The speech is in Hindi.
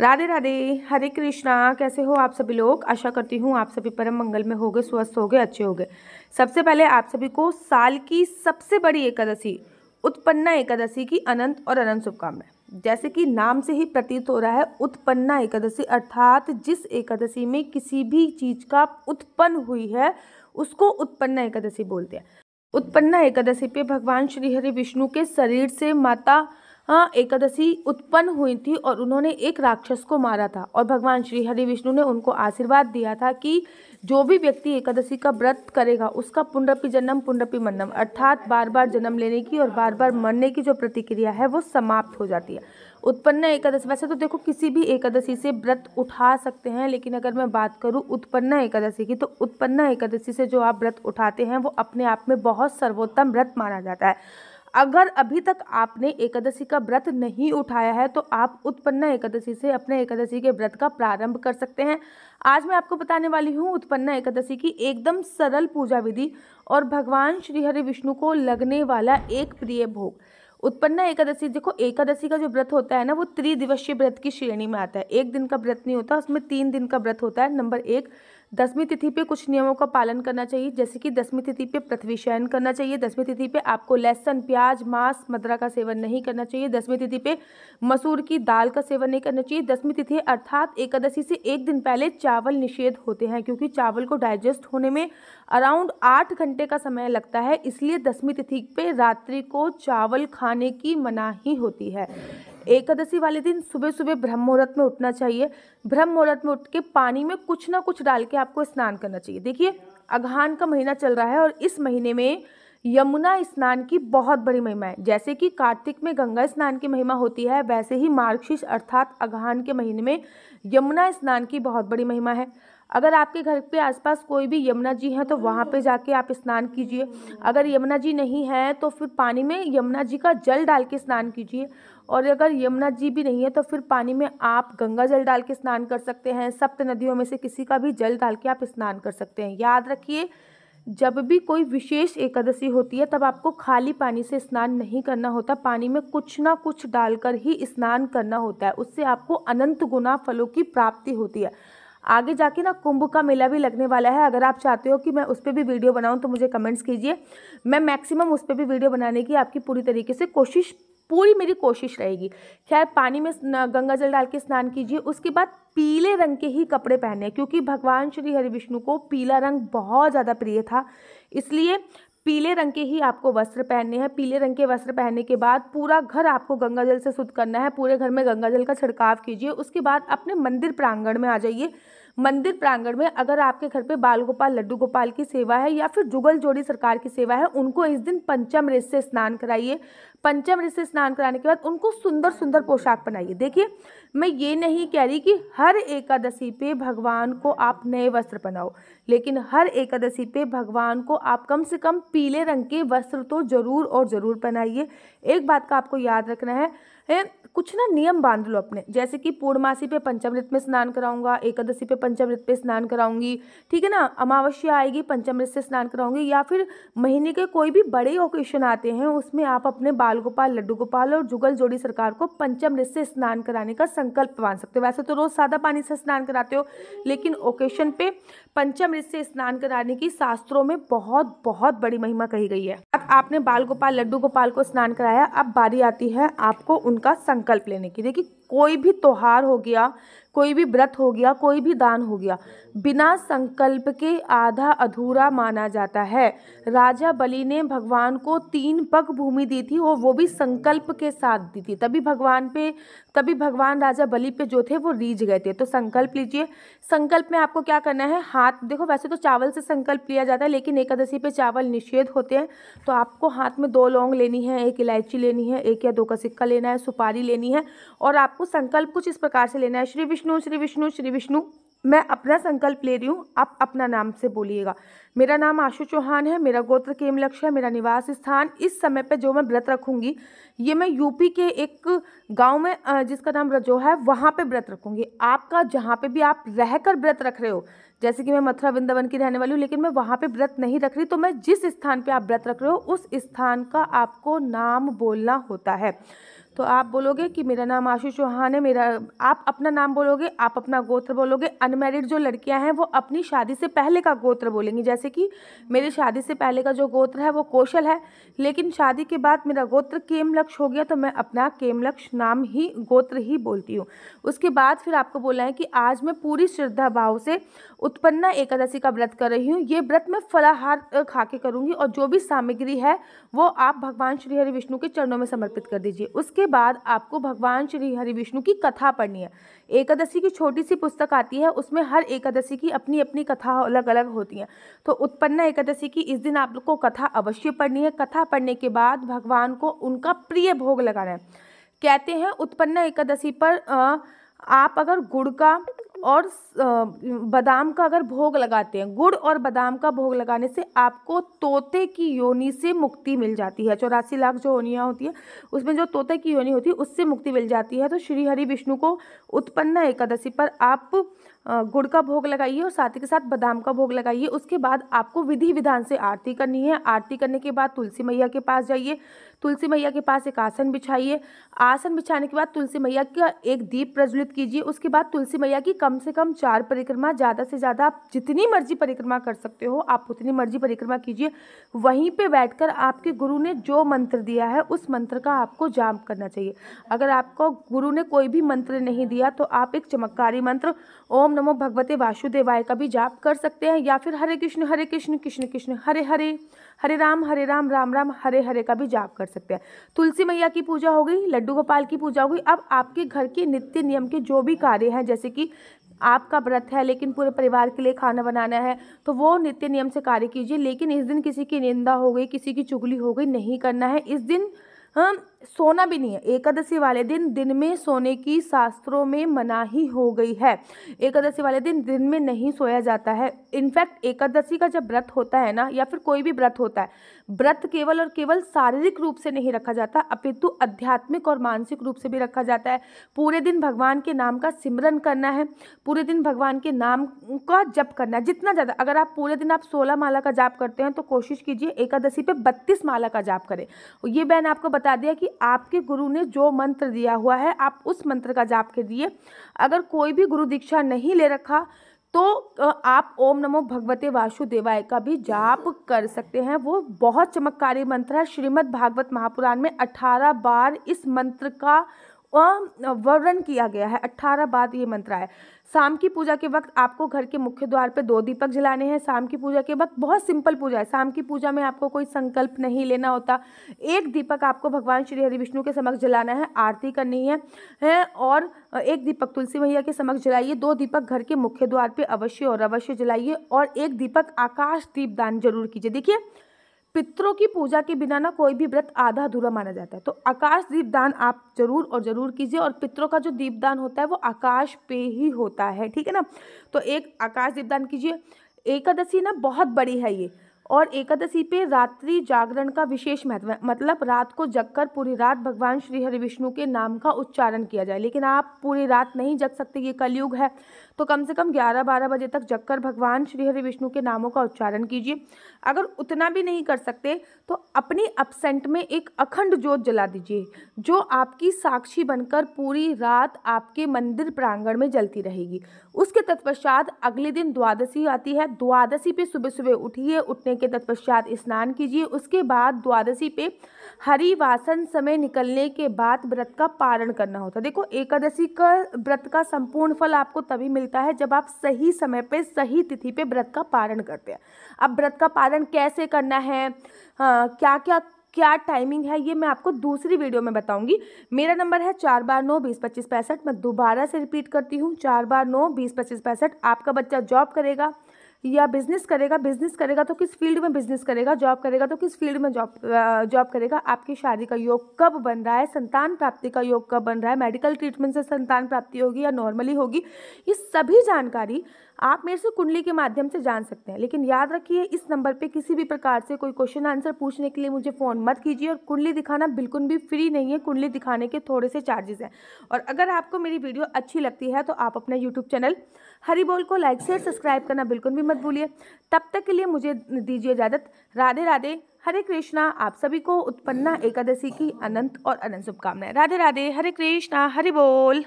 राधे राधे हरे कृष्णा कैसे हो आप सभी लोग आशा करती हूँ आप सभी परम मंगल में गए स्वस्थ गए अच्छे गए सबसे पहले आप सभी को साल की सबसे बड़ी एकादशी उत्पन्ना एकादशी की अनंत और अनंत शुभकामनाएं जैसे कि नाम से ही प्रतीत हो रहा है उत्पन्ना एकादशी अर्थात जिस एकादशी में किसी भी चीज़ का उत्पन्न हुई है उसको उत्पन्ना एकादशी बोलते हैं उत्पन्ना एकादशी पे भगवान श्री विष्णु के शरीर से माता हाँ, एकादशी उत्पन्न हुई थी और उन्होंने एक राक्षस को मारा था और भगवान श्री हरि विष्णु ने उनको आशीर्वाद दिया था कि जो भी व्यक्ति एकादशी का व्रत करेगा उसका पुनरपि जन्म पुनरपि मन्नम अर्थात बार बार जन्म लेने की और बार बार मरने की जो प्रतिक्रिया है वो समाप्त हो जाती है उत्पन्न एकादशी वैसे तो देखो किसी भी एकादशी से व्रत उठा सकते हैं लेकिन अगर मैं बात करूँ उत्पन्न एकादशी की तो उत्पन्न एकादशी से जो आप व्रत उठाते हैं वो अपने आप में बहुत सर्वोत्तम व्रत माना जाता है अगर अभी तक आपने एकादशी का व्रत नहीं उठाया है तो आप उत्पन्न एकादशी से अपने एकादशी के व्रत का प्रारंभ कर सकते हैं आज मैं आपको बताने वाली हूँ उत्पन्न एकादशी की एकदम सरल पूजा विधि और भगवान श्री हरि विष्णु को लगने वाला एक प्रिय भोग उत्पन्न एकादशी देखो एकादशी का जो व्रत होता है ना वो त्रिदिवसीय व्रत की श्रेणी में आता है एक दिन का व्रत नहीं होता उसमें तीन दिन का व्रत होता है नंबर एक दसवीं तिथि पे कुछ नियमों का पालन करना चाहिए जैसे कि दसवीं तिथि पे पृथ्वी शयन करना चाहिए दसवीं तिथि पे आपको लहसन प्याज मांस मदरा का सेवन नहीं करना चाहिए दसवीं तिथि पे मसूर की दाल का सेवन नहीं करना चाहिए दसवीं तिथि अर्थात एकादशी से एक दिन पहले चावल निषेध होते हैं क्योंकि चावल को डाइजेस्ट होने में अराउंड आठ घंटे का समय लगता है इसलिए दसवीं तिथि पे रात्रि को चावल खाने की मनाही होती है एकादशी वाले दिन सुबह सुबह ब्रह्म मुहूर्त में उठना चाहिए ब्रह्म मुहूर्त में उठ के पानी में कुछ ना कुछ डाल के आपको स्नान करना चाहिए देखिए अघान का महीना चल रहा है और इस महीने में यमुना स्नान की बहुत बड़ी महिमा है जैसे कि कार्तिक में गंगा स्नान की महिमा होती है वैसे ही मार्गशीर्ष अर्थात अघान के महीने में यमुना स्नान की बहुत बड़ी महिमा है अगर आपके घर के आसपास कोई भी यमुना जी हैं तो वहाँ पे जाके आप स्नान कीजिए अगर यमुना जी नहीं है तो फिर पानी में यमुना जी का जल डाल के स्नान कीजिए और अगर यमुना जी भी नहीं है तो फिर पानी में आप गंगा जल डाल के स्नान कर सकते हैं सप्त नदियों में से किसी का भी जल डाल के आप स्नान कर सकते हैं याद रखिए जब भी कोई विशेष एकादशी होती है तब आपको खाली पानी से स्नान नहीं करना होता पानी में कुछ ना कुछ डालकर ही स्नान करना होता है उससे आपको अनंत गुना फलों की प्राप्ति होती है आगे जाके ना कुंभ का मेला भी लगने वाला है अगर आप चाहते हो कि मैं उस पर भी वीडियो बनाऊँ तो मुझे कमेंट्स कीजिए मैं मैक्सिमम उस पर भी वीडियो बनाने की आपकी पूरी तरीके से कोशिश पूरी मेरी कोशिश रहेगी खैर पानी में गंगा जल डाल के स्नान कीजिए उसके बाद पीले रंग के ही कपड़े पहने क्योंकि भगवान श्री हरि विष्णु को पीला रंग बहुत ज़्यादा प्रिय था इसलिए पीले रंग के ही आपको वस्त्र पहनने हैं पीले रंग के वस्त्र पहनने के बाद पूरा घर आपको गंगा जल से शुद्ध करना है पूरे घर में गंगा जल का छिड़काव कीजिए उसके बाद अपने मंदिर प्रांगण में आ जाइए मंदिर प्रांगण में अगर आपके घर पे बाल गोपाल लड्डू गोपाल की सेवा है या फिर जुगल जोड़ी सरकार की सेवा है उनको इस दिन पंचम रेस से स्नान कराइए पंचम ऋषि स्नान कराने के बाद उनको सुंदर सुंदर पोशाक पहनाइए देखिए मैं ये नहीं कह रही कि हर एकादशी पे भगवान को आप नए वस्त्र पहनाओ लेकिन हर एकादशी पे भगवान को आप कम से कम पीले रंग के वस्त्र तो ज़रूर और ज़रूर पहनाइए एक बात का आपको याद रखना है, ए, कुछ ना नियम बांध लो अपने जैसे कि पूर्णमासी पे पंचमृत में स्नान कराऊंगा एकादशी पे पंचमृत पे स्नान कराऊंगी ठीक है ना अमावस्या आएगी पंचमृत से स्नान कराऊंगी या फिर महीने के कोई भी बड़े ओकेशन आते हैं उसमें आप अपने बाल गोपाल लड्डू गोपाल और जुगल जोड़ी सरकार को पंचमृत से स्नान कराने का संकल्प बांध सकते हो वैसे तो रोज़ सादा पानी से स्नान कराते हो लेकिन ओकेशन पे पंचमृत से स्नान कराने की शास्त्रों में बहुत बहुत बड़ी महिमा कही गई है अब आपने बाल गोपाल लड्डू गोपाल को स्नान कराया अब बारी आती है आपको उनका संकल्प लेने की देखिए कोई भी त्यौहार हो गया कोई भी व्रत हो गया कोई भी दान हो गया बिना संकल्प के आधा अधूरा माना जाता है राजा बलि ने भगवान को तीन पग भूमि दी थी और वो भी संकल्प के साथ दी थी तभी भगवान पे तभी भगवान राजा बलि पे जो थे वो रीझ गए थे तो संकल्प लीजिए संकल्प में आपको क्या करना है हाथ देखो वैसे तो चावल से संकल्प लिया जाता है लेकिन एकादशी पे चावल निषेध होते हैं तो आपको हाथ में दो लौंग लेनी है एक इलायची लेनी है एक या दो का सिक्का लेना है सुपारी लेनी है और आपको संकल्प कुछ इस प्रकार से लेना है श्री विष्णु श्री विष्णु श्री विष्णु मैं अपना संकल्प ले रही हूँ आप अपना नाम से बोलिएगा मेरा नाम आशु चौहान है मेरा गोत्र केम लक्ष्य है मेरा निवास स्थान इस समय पे जो मैं व्रत रखूँगी ये मैं यूपी के एक गांव में जिसका नाम रजोहा है वहाँ पे व्रत रखूँगी आपका जहाँ पे भी आप रह कर व्रत रख रहे हो जैसे कि मैं मथुरा वृंदावन की रहने वाली हूँ लेकिन मैं वहाँ पर व्रत नहीं रख रही तो मैं जिस स्थान पर आप व्रत रख रहे हो उस स्थान का आपको नाम बोलना होता है तो आप बोलोगे कि मेरा नाम आशु चौहान है मेरा आप अपना नाम बोलोगे आप अपना गोत्र बोलोगे अनमेरिड जो लड़कियां हैं वो अपनी शादी से पहले का गोत्र बोलेंगी जैसे कि मेरी शादी से पहले का जो गोत्र है वो कौशल है लेकिन शादी के बाद मेरा गोत्र केमलक्ष हो गया तो मैं अपना केमलक्ष नाम ही गोत्र ही बोलती हूँ उसके बाद फिर आपको बोला है कि आज मैं पूरी श्रद्धा भाव से उत्पन्ना एकादशी का व्रत कर रही हूँ ये व्रत मैं फलाहार खा के करूँगी और जो भी सामग्री है वो आप भगवान श्री हरि विष्णु के चरणों में समर्पित कर दीजिए उसके बाद आपको भगवान श्री हरि विष्णु की कथा पढ़नी है एकादशी की छोटी सी पुस्तक आती है उसमें हर एकादशी की अपनी अपनी कथा अलग अलग होती हैं तो उत्पन्न एकादशी की इस दिन आप लोग को कथा अवश्य पढ़नी है कथा पढ़ने के बाद भगवान को उनका प्रिय भोग लगाना है कहते हैं उत्पन्न एकादशी पर आ, आप अगर गुड़ का और बादाम का अगर भोग लगाते हैं गुड़ और बादाम का भोग लगाने से आपको तोते की योनि से मुक्ति मिल जाती है चौरासी लाख जो योनियाँ होती है उसमें जो तोते की योनि होती है उससे मुक्ति मिल जाती है तो श्री हरि विष्णु को उत्पन्न एकादशी पर आप गुड़ का भोग लगाइए और साथ ही के साथ बादाम का भोग लगाइए उसके बाद आपको विधि विधान से आरती करनी है आरती करने के बाद तुलसी मैया के पास जाइए तुलसी मैया के पास एक आसन बिछाइए आसन बिछाने के बाद तुलसी मैया का एक दीप प्रज्वलित कीजिए उसके बाद तुलसी मैया की कम से कम चार परिक्रमा ज़्यादा से ज़्यादा आप जितनी मर्जी परिक्रमा कर सकते हो आप उतनी मर्जी परिक्रमा कीजिए वहीं पर बैठ आपके गुरु ने जो मंत्र दिया है उस मंत्र का आपको जाप करना चाहिए अगर आपको गुरु ने कोई भी मंत्र नहीं दिया तो आप एक चमत्कारी मंत्र ओम नमो भगवते वासुदेवाय का भी जाप कर सकते हैं या फिर हरे कृष्ण हरे कृष्ण कृष्ण कृष्ण हरे हरे हरे राम हरे राम राम राम हरे हरे का भी जाप कर सकते हैं तुलसी मैया की पूजा हो गई लड्डू गोपाल की पूजा हो गई अब आपके घर के नित्य नियम के जो भी कार्य हैं जैसे कि आपका व्रत है लेकिन पूरे परिवार के लिए खाना बनाना है तो वो नित्य नियम से कार्य कीजिए लेकिन इस दिन किसी की निंदा हो गई किसी की चुगली हो गई नहीं करना है इस दिन हम हाँ, सोना भी नहीं है एकादशी वाले दिन दिन में सोने की शास्त्रों में मनाही हो गई है एकादशी वाले दिन दिन में नहीं सोया जाता है इनफैक्ट एकादशी का जब व्रत होता है ना या फिर कोई भी व्रत होता है व्रत केवल और केवल शारीरिक रूप से नहीं रखा जाता अपितु आध्यात्मिक और मानसिक रूप से भी रखा जाता है पूरे दिन भगवान के नाम का सिमरन करना है पूरे दिन भगवान के नाम का जप करना है जितना ज़्यादा अगर आप पूरे दिन आप सोलह माला का जाप करते हैं तो कोशिश कीजिए एकादशी पर बत्तीस माला का जाप करें ये बहन आपको बता दिया कि आपके गुरु ने जो मंत्र दिया हुआ है आप उस मंत्र का जाप दिए अगर कोई भी गुरु दीक्षा नहीं ले रखा तो आप ओम नमो भगवते वासुदेवाय का भी जाप कर सकते हैं वो बहुत चमत्कारी मंत्र है श्रीमद् भागवत महापुराण में अठारह बार इस मंत्र का वर्णन किया गया है अट्ठारह बाद ये मंत्र है शाम की पूजा के वक्त आपको घर के मुख्य द्वार पर दो दीपक जलाने हैं शाम की पूजा के वक्त बहुत सिंपल पूजा है शाम की पूजा में आपको कोई संकल्प नहीं लेना होता एक दीपक आपको भगवान श्री हरि विष्णु के समक्ष जलाना है आरती करनी है, है और एक दीपक तुलसी मैया के समक्ष जलाइए दो दीपक घर के मुख्य द्वार पर अवश्य और अवश्य जलाइए और एक दीपक आकाश दीपदान जरूर कीजिए देखिए पितरों की पूजा के बिना ना कोई भी व्रत आधा अधूरा माना जाता है तो आकाश दीपदान आप जरूर और जरूर कीजिए और पितरों का जो दीपदान होता है वो आकाश पे ही होता है ठीक है ना तो एक आकाश दीपदान कीजिए एकादशी ना बहुत बड़ी है ये और एकादशी पे रात्रि जागरण का विशेष महत्व है मतलब रात को जगकर पूरी रात भगवान श्री हरि विष्णु के नाम का उच्चारण किया जाए लेकिन आप पूरी रात नहीं जग सकते ये कलयुग है तो कम से कम ग्यारह बारह बजे तक जगकर भगवान श्री हरि विष्णु के नामों का उच्चारण कीजिए अगर उतना भी नहीं कर सकते तो अपनी अपसेंट में एक अखंड जोत जला दीजिए जो आपकी साक्षी बनकर पूरी रात आपके मंदिर प्रांगण में जलती रहेगी उसके तत्पश्चात अगले दिन द्वादशी आती है द्वादशी पे सुबह सुबह उठिए उठने के तत्पश्चात स्नान कीजिए उसके बाद द्वादशी पे हरी वासन समय निकलने के बाद व्रत का पारण करना होता है देखो एकादशी का व्रत का संपूर्ण फल आपको तभी मिलता है जब आप सही समय पे सही तिथि पे व्रत का पारण करते हैं अब व्रत का पारण कैसे करना है आ, हाँ, क्या क्या क्या टाइमिंग है ये मैं आपको दूसरी वीडियो में बताऊंगी मेरा नंबर है चार बार नौ बीस पच्चीस पैंसठ मैं दोबारा से रिपीट करती हूँ चार बार नौ बीस पच्चीस पैंसठ आपका बच्चा जॉब करेगा या बिजनेस करेगा बिजनेस करेगा तो किस फील्ड में बिजनेस करेगा जॉब करेगा तो किस फील्ड में जॉब जॉब करेगा आपकी शादी का योग कब बन रहा है संतान प्राप्ति का योग कब बन रहा है मेडिकल ट्रीटमेंट से संतान प्राप्ति होगी या नॉर्मली होगी ये सभी जानकारी आप मेरे से कुंडली के माध्यम से जान सकते हैं लेकिन याद रखिए इस नंबर पे किसी भी प्रकार से कोई क्वेश्चन आंसर पूछने के लिए मुझे फ़ोन मत कीजिए और कुंडली दिखाना बिल्कुल भी फ्री नहीं है कुंडली दिखाने के थोड़े से चार्जेस हैं और अगर आपको मेरी वीडियो अच्छी लगती है तो आप अपना यूट्यूब चैनल हरी बोल को लाइक शेयर सब्सक्राइब करना बिल्कुल भी मत भूलिए तब तक के लिए मुझे दीजिए इजाज़त राधे राधे हरे कृष्णा आप सभी को उत्पन्ना एकादशी की अनंत और अनंत शुभकामनाएं राधे राधे हरे कृष्णा हरि बोल